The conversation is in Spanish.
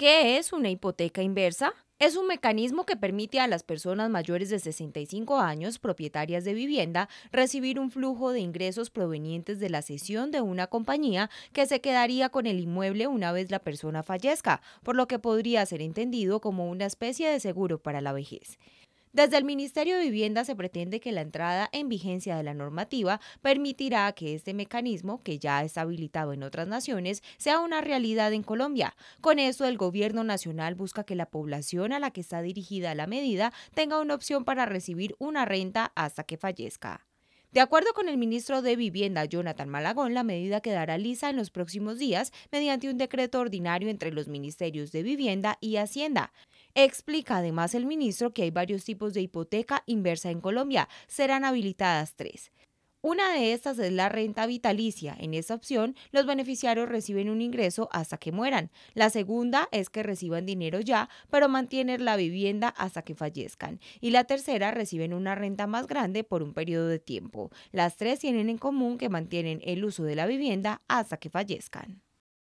¿Qué es una hipoteca inversa? Es un mecanismo que permite a las personas mayores de 65 años, propietarias de vivienda, recibir un flujo de ingresos provenientes de la cesión de una compañía que se quedaría con el inmueble una vez la persona fallezca, por lo que podría ser entendido como una especie de seguro para la vejez. Desde el Ministerio de Vivienda se pretende que la entrada en vigencia de la normativa permitirá que este mecanismo, que ya está habilitado en otras naciones, sea una realidad en Colombia. Con eso, el Gobierno Nacional busca que la población a la que está dirigida la medida tenga una opción para recibir una renta hasta que fallezca. De acuerdo con el ministro de Vivienda, Jonathan Malagón, la medida quedará lisa en los próximos días mediante un decreto ordinario entre los ministerios de Vivienda y Hacienda. Explica además el ministro que hay varios tipos de hipoteca inversa en Colombia. Serán habilitadas tres. Una de estas es la renta vitalicia. En esa opción, los beneficiarios reciben un ingreso hasta que mueran. La segunda es que reciban dinero ya, pero mantienen la vivienda hasta que fallezcan. Y la tercera, reciben una renta más grande por un periodo de tiempo. Las tres tienen en común que mantienen el uso de la vivienda hasta que fallezcan.